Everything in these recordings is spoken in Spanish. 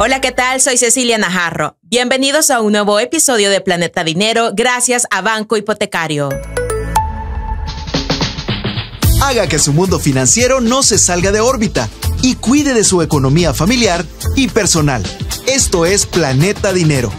Hola, ¿qué tal? Soy Cecilia Najarro. Bienvenidos a un nuevo episodio de Planeta Dinero gracias a Banco Hipotecario. Haga que su mundo financiero no se salga de órbita y cuide de su economía familiar y personal. Esto es Planeta Dinero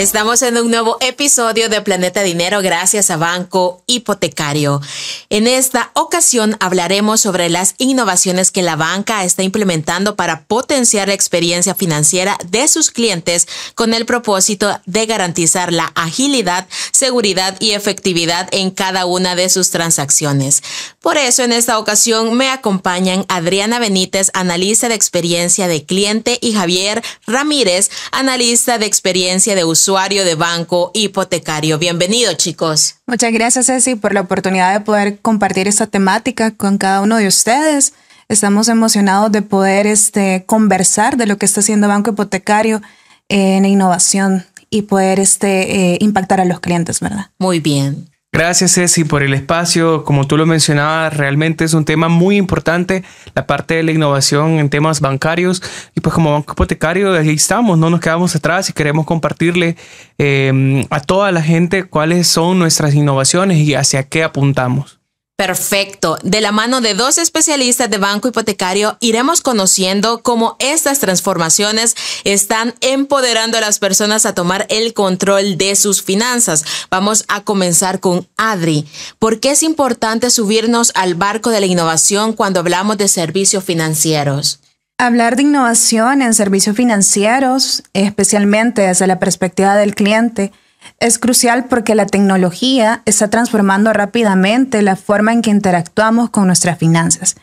Estamos en un nuevo episodio de Planeta Dinero gracias a Banco Hipotecario. En esta ocasión hablaremos sobre las innovaciones que la banca está implementando para potenciar la experiencia financiera de sus clientes con el propósito de garantizar la agilidad, seguridad y efectividad en cada una de sus transacciones. Por eso en esta ocasión me acompañan Adriana Benítez, analista de experiencia de cliente, y Javier Ramírez, analista de experiencia de usuario usuario de banco hipotecario. Bienvenido, chicos. Muchas gracias, Ceci, por la oportunidad de poder compartir esta temática con cada uno de ustedes. Estamos emocionados de poder este, conversar de lo que está haciendo Banco Hipotecario en innovación y poder este, eh, impactar a los clientes, ¿verdad? Muy bien. Gracias Ceci por el espacio. Como tú lo mencionabas, realmente es un tema muy importante, la parte de la innovación en temas bancarios. Y pues como banco hipotecario, ahí estamos, no nos quedamos atrás y queremos compartirle eh, a toda la gente cuáles son nuestras innovaciones y hacia qué apuntamos. Perfecto. De la mano de dos especialistas de Banco Hipotecario iremos conociendo cómo estas transformaciones están empoderando a las personas a tomar el control de sus finanzas. Vamos a comenzar con Adri. ¿Por qué es importante subirnos al barco de la innovación cuando hablamos de servicios financieros? Hablar de innovación en servicios financieros, especialmente desde la perspectiva del cliente, es crucial porque la tecnología está transformando rápidamente la forma en que interactuamos con nuestras finanzas.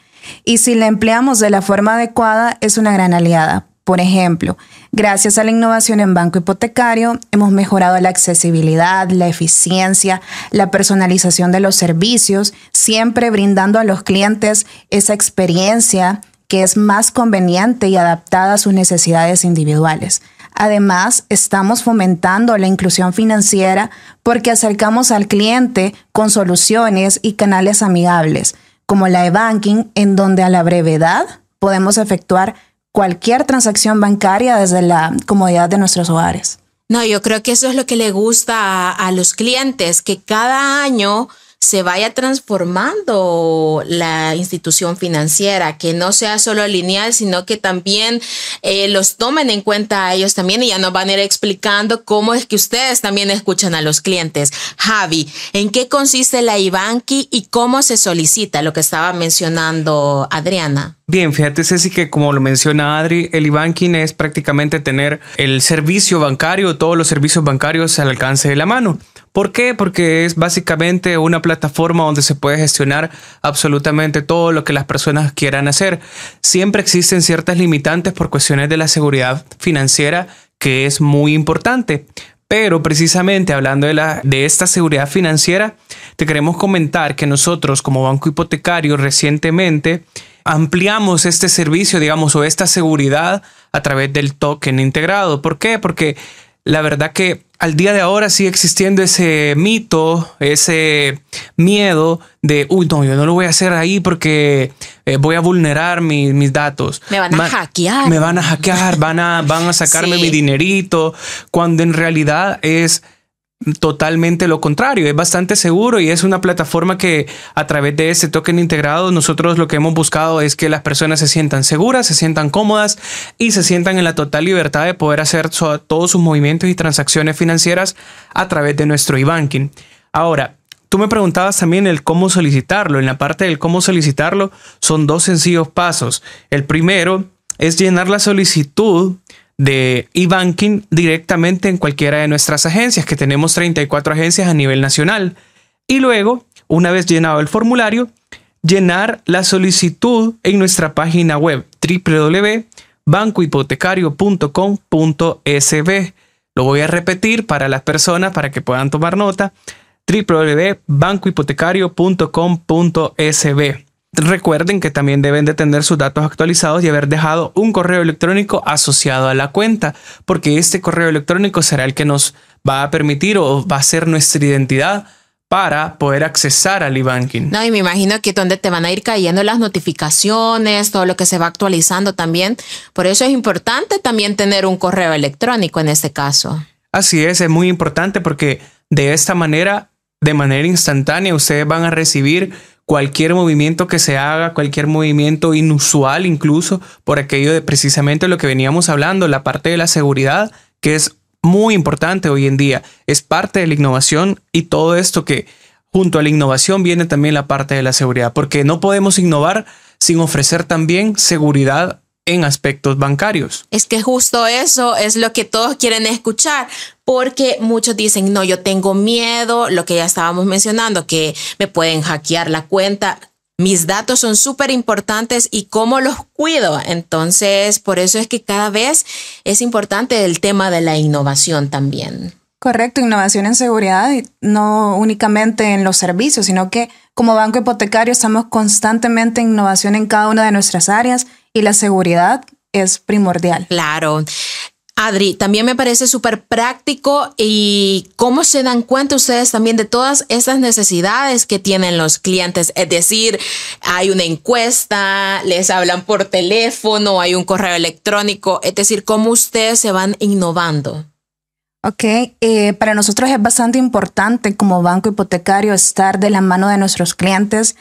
Y si la empleamos de la forma adecuada, es una gran aliada. Por ejemplo, gracias a la innovación en banco hipotecario, hemos mejorado la accesibilidad, la eficiencia, la personalización de los servicios, siempre brindando a los clientes esa experiencia que es más conveniente y adaptada a sus necesidades individuales. Además, estamos fomentando la inclusión financiera porque acercamos al cliente con soluciones y canales amigables, como la e-banking, en donde a la brevedad podemos efectuar cualquier transacción bancaria desde la comodidad de nuestros hogares. No, yo creo que eso es lo que le gusta a, a los clientes, que cada año se vaya transformando la institución financiera, que no sea solo lineal, sino que también eh, los tomen en cuenta a ellos también y ya nos van a ir explicando cómo es que ustedes también escuchan a los clientes. Javi, ¿en qué consiste la Ibanqui y cómo se solicita lo que estaba mencionando Adriana? Bien, fíjate Ceci que como lo menciona Adri, el e es prácticamente tener el servicio bancario, todos los servicios bancarios al alcance de la mano. ¿Por qué? Porque es básicamente una plataforma donde se puede gestionar absolutamente todo lo que las personas quieran hacer. Siempre existen ciertas limitantes por cuestiones de la seguridad financiera, que es muy importante. Pero precisamente hablando de, la, de esta seguridad financiera, te queremos comentar que nosotros como banco hipotecario recientemente ampliamos este servicio, digamos, o esta seguridad a través del token integrado. ¿Por qué? Porque la verdad que al día de ahora sigue existiendo ese mito, ese miedo de, uy, no, yo no lo voy a hacer ahí porque eh, voy a vulnerar mis datos. Me van a hackear. Me van a hackear, van a, sacarme mi dinerito, cuando en realidad es totalmente lo contrario, es bastante seguro y es una plataforma que a través de este token integrado nosotros lo que hemos buscado es que las personas se sientan seguras, se sientan cómodas y se sientan en la total libertad de poder hacer todos sus movimientos y transacciones financieras a través de nuestro e-banking. Ahora, tú me preguntabas también el cómo solicitarlo. En la parte del cómo solicitarlo son dos sencillos pasos. El primero es llenar la solicitud de e-banking directamente en cualquiera de nuestras agencias, que tenemos 34 agencias a nivel nacional. Y luego, una vez llenado el formulario, llenar la solicitud en nuestra página web www.bancohipotecario.com.sb. Lo voy a repetir para las personas para que puedan tomar nota www.bancohipotecario.com.sb. Recuerden que también deben de tener sus datos actualizados y haber dejado un correo electrónico asociado a la cuenta, porque este correo electrónico será el que nos va a permitir o va a ser nuestra identidad para poder accesar al e-banking. No, y me imagino que donde te van a ir cayendo las notificaciones, todo lo que se va actualizando también. Por eso es importante también tener un correo electrónico en este caso. Así es, es muy importante porque de esta manera, de manera instantánea, ustedes van a recibir cualquier movimiento que se haga, cualquier movimiento inusual incluso, por aquello de precisamente lo que veníamos hablando, la parte de la seguridad, que es muy importante hoy en día, es parte de la innovación y todo esto que junto a la innovación viene también la parte de la seguridad, porque no podemos innovar sin ofrecer también seguridad en aspectos bancarios. Es que justo eso es lo que todos quieren escuchar, porque muchos dicen, no, yo tengo miedo, lo que ya estábamos mencionando, que me pueden hackear la cuenta. Mis datos son súper importantes y cómo los cuido. Entonces, por eso es que cada vez es importante el tema de la innovación también. Correcto, innovación en seguridad, no únicamente en los servicios, sino que como banco hipotecario estamos constantemente en innovación en cada una de nuestras áreas y la seguridad es primordial. Claro. Adri, también me parece súper práctico y cómo se dan cuenta ustedes también de todas esas necesidades que tienen los clientes. Es decir, hay una encuesta, les hablan por teléfono, hay un correo electrónico, es decir, cómo ustedes se van innovando. Ok, eh, para nosotros es bastante importante como banco hipotecario estar de la mano de nuestros clientes,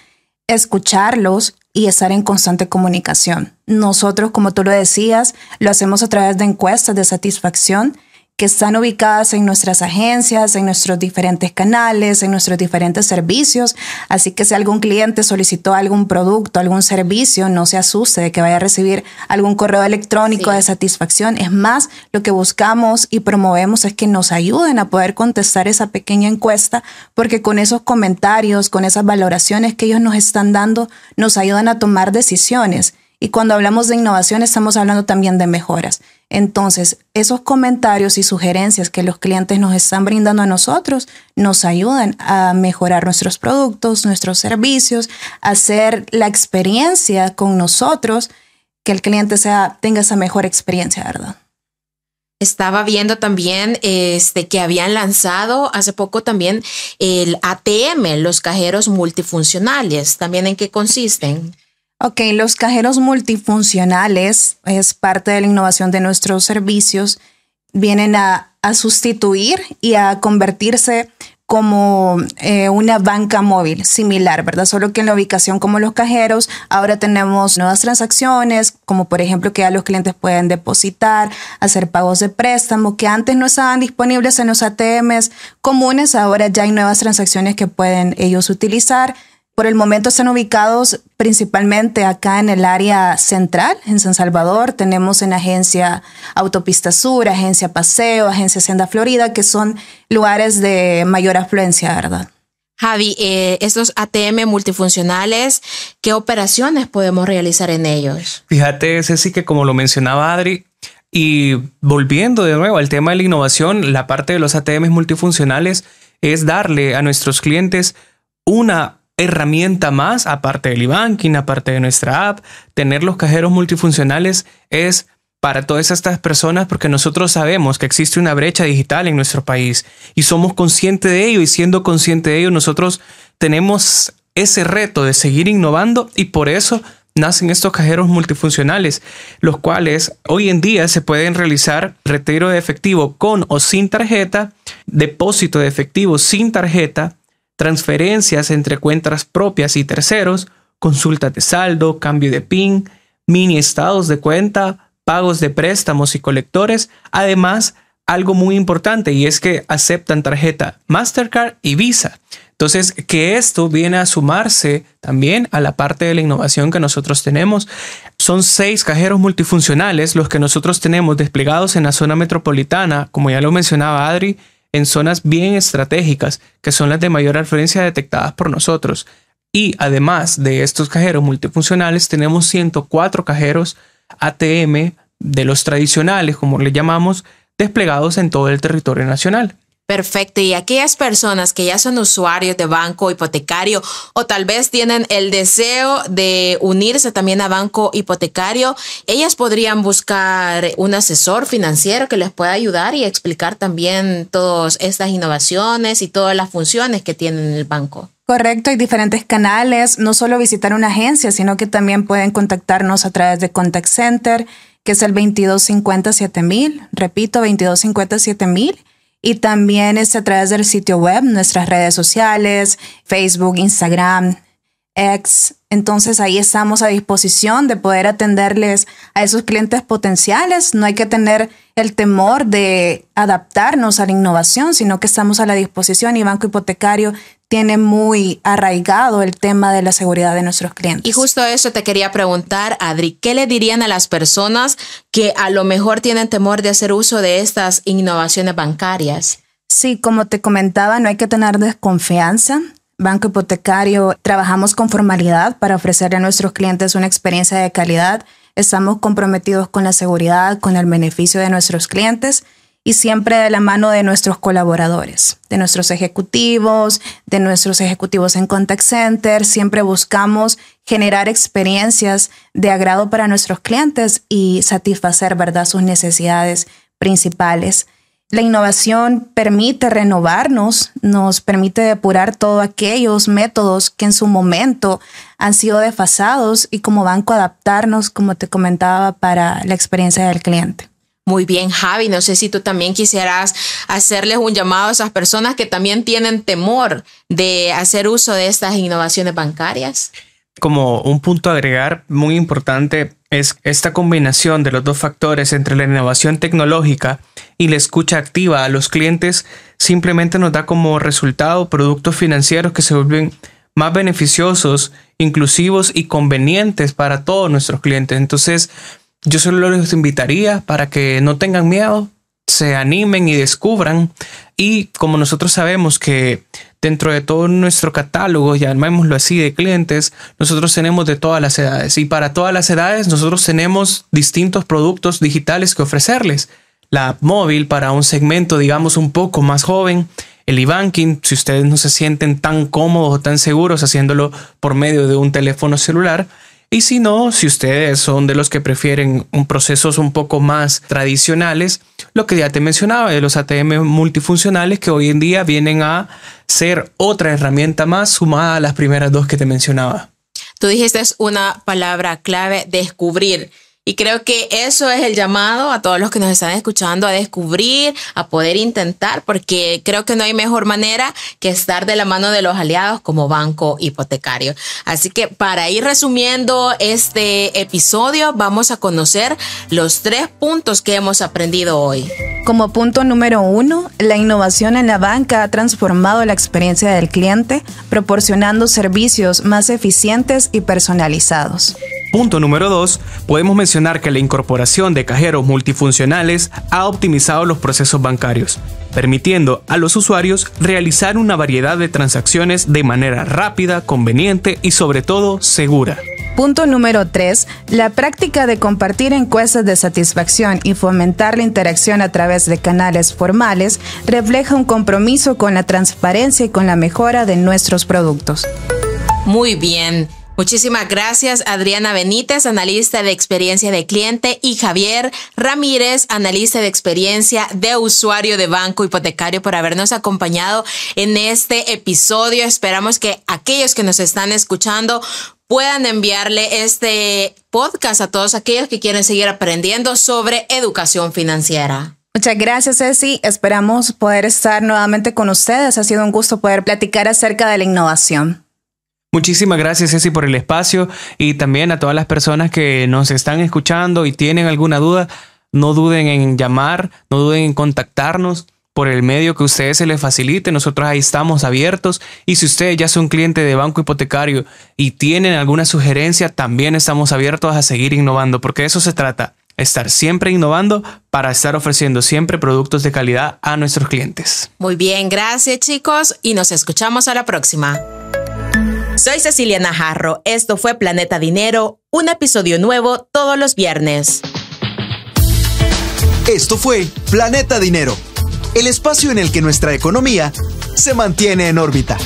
escucharlos, y estar en constante comunicación. Nosotros, como tú lo decías, lo hacemos a través de encuestas de satisfacción que están ubicadas en nuestras agencias, en nuestros diferentes canales, en nuestros diferentes servicios. Así que si algún cliente solicitó algún producto, algún servicio, no se asuste de que vaya a recibir algún correo electrónico de satisfacción. Es más, lo que buscamos y promovemos es que nos ayuden a poder contestar esa pequeña encuesta, porque con esos comentarios, con esas valoraciones que ellos nos están dando, nos ayudan a tomar decisiones y cuando hablamos de innovación estamos hablando también de mejoras. Entonces, esos comentarios y sugerencias que los clientes nos están brindando a nosotros nos ayudan a mejorar nuestros productos, nuestros servicios, hacer la experiencia con nosotros, que el cliente sea, tenga esa mejor experiencia, ¿verdad? Estaba viendo también este, que habían lanzado hace poco también el ATM, los cajeros multifuncionales. ¿También en qué consisten? Ok, los cajeros multifuncionales es parte de la innovación de nuestros servicios. Vienen a, sustituir y a convertirse como eh, una banca móvil similar, ¿verdad? Solo que en la ubicación como los cajeros, ahora tenemos nuevas transacciones, como por ejemplo que ya los clientes pueden depositar, hacer pagos de préstamo, que antes no estaban disponibles en los ATMs comunes, ahora ya hay nuevas transacciones que pueden ellos utilizar. Por el momento están ubicados principalmente acá en el área central, en San Salvador. Tenemos en Agencia Autopista Sur, Agencia Paseo, Agencia Senda Florida, que son lugares de mayor afluencia, ¿verdad? Javi, eh, estos ATM multifuncionales, ¿qué operaciones podemos realizar en ellos? Fíjate, Ceci, que como lo mencionaba Adri, y volviendo de nuevo al tema de la innovación, la parte de los ATM multifuncionales es darle a nuestros clientes una herramienta más, aparte del e-banking, aparte de nuestra app, tener los cajeros multifuncionales es para todas estas personas porque nosotros sabemos que existe una brecha digital en nuestro país y somos conscientes de ello y siendo conscientes de ello nosotros tenemos ese reto de seguir innovando y por eso nacen estos cajeros multifuncionales, los cuales hoy en día se pueden realizar retiro de efectivo con o sin tarjeta, depósito de efectivo sin tarjeta, transferencias entre cuentas propias y terceros, consultas de saldo, cambio de PIN, mini estados de cuenta, pagos de préstamos y colectores. Además, algo muy importante y es que aceptan tarjeta Mastercard y Visa. Entonces, que esto viene a sumarse también a la parte de la innovación que nosotros tenemos. Son seis cajeros multifuncionales los que nosotros tenemos desplegados en la zona metropolitana, como ya lo mencionaba Adri, en zonas bien estratégicas, que son las de mayor afluencia detectadas por nosotros. Y además de estos cajeros multifuncionales, tenemos 104 cajeros ATM de los tradicionales, como le llamamos, desplegados en todo el territorio nacional. Perfecto. Y aquellas personas que ya son usuarios de banco hipotecario o tal vez tienen el deseo de unirse también a banco hipotecario, ellas podrían buscar un asesor financiero que les pueda ayudar y explicar también todas estas innovaciones y todas las funciones que tiene el banco. Correcto, hay diferentes canales, no solo visitar una agencia, sino que también pueden contactarnos a través de Contact Center, que es el 2250 mil repito, 2250 y también es este, a través del sitio web, nuestras redes sociales, Facebook, Instagram, ex. Entonces ahí estamos a disposición de poder atenderles a esos clientes potenciales. No hay que tener el temor de adaptarnos a la innovación, sino que estamos a la disposición y Banco Hipotecario tiene muy arraigado el tema de la seguridad de nuestros clientes. Y justo eso te quería preguntar, Adri, ¿qué le dirían a las personas que a lo mejor tienen temor de hacer uso de estas innovaciones bancarias? Sí, como te comentaba, no hay que tener desconfianza. Banco Hipotecario, trabajamos con formalidad para ofrecerle a nuestros clientes una experiencia de calidad. Estamos comprometidos con la seguridad, con el beneficio de nuestros clientes y siempre de la mano de nuestros colaboradores, de nuestros ejecutivos, de nuestros ejecutivos en contact center. Siempre buscamos generar experiencias de agrado para nuestros clientes y satisfacer, ¿verdad?, sus necesidades principales. La innovación permite renovarnos, nos permite depurar todos aquellos métodos que en su momento han sido desfasados y como banco adaptarnos, como te comentaba, para la experiencia del cliente. Muy bien, Javi, no sé si tú también quisieras hacerles un llamado a esas personas que también tienen temor de hacer uso de estas innovaciones bancarias. Como un punto a agregar muy importante, es esta combinación de los dos factores entre la innovación tecnológica y la escucha activa a los clientes simplemente nos da como resultado productos financieros que se vuelven más beneficiosos, inclusivos y convenientes para todos nuestros clientes. Entonces, yo solo les invitaría para que no tengan miedo, se animen y descubran. Y como nosotros sabemos que dentro de todo nuestro catálogo, llamémoslo así, de clientes, nosotros tenemos de todas las edades. Y para todas las edades, nosotros tenemos distintos productos digitales que ofrecerles. La app móvil para un segmento, digamos, un poco más joven. El e-banking, si ustedes no se sienten tan cómodos o tan seguros haciéndolo por medio de un teléfono celular, y si no, si ustedes son de los que prefieren un procesos un poco más tradicionales, lo que ya te mencionaba de los ATM multifuncionales que hoy en día vienen a ser otra herramienta más sumada a las primeras dos que te mencionaba. Tú dijiste es una palabra clave, descubrir. Y creo que eso es el llamado a todos los que nos están escuchando a descubrir, a poder intentar, porque creo que no hay mejor manera que estar de la mano de los aliados como banco hipotecario. Así que para ir resumiendo este episodio, vamos a conocer los tres puntos que hemos aprendido hoy. Como punto número uno, la innovación en la banca ha transformado la experiencia del cliente, proporcionando servicios más eficientes y personalizados. Punto número 2. Podemos mencionar que la incorporación de cajeros multifuncionales ha optimizado los procesos bancarios, permitiendo a los usuarios realizar una variedad de transacciones de manera rápida, conveniente y sobre todo segura. Punto número 3. La práctica de compartir encuestas de satisfacción y fomentar la interacción a través de canales formales refleja un compromiso con la transparencia y con la mejora de nuestros productos. Muy bien. Muchísimas gracias Adriana Benítez, analista de experiencia de cliente, y Javier Ramírez, analista de experiencia de usuario de banco hipotecario, por habernos acompañado en este episodio. Esperamos que aquellos que nos están escuchando puedan enviarle este podcast a todos aquellos que quieren seguir aprendiendo sobre educación financiera. Muchas gracias, Ceci. Esperamos poder estar nuevamente con ustedes. Ha sido un gusto poder platicar acerca de la innovación. Muchísimas gracias Ceci por el espacio y también a todas las personas que nos están escuchando y tienen alguna duda, no duden en llamar, no duden en contactarnos por el medio que a ustedes se les facilite. Nosotros ahí estamos abiertos. Y si ustedes ya son cliente de banco hipotecario y tienen alguna sugerencia, también estamos abiertos a seguir innovando, porque eso se trata, estar siempre innovando para estar ofreciendo siempre productos de calidad a nuestros clientes. Muy bien, gracias chicos y nos escuchamos a la próxima. Soy Cecilia Najarro, esto fue Planeta Dinero, un episodio nuevo todos los viernes. Esto fue Planeta Dinero, el espacio en el que nuestra economía se mantiene en órbita.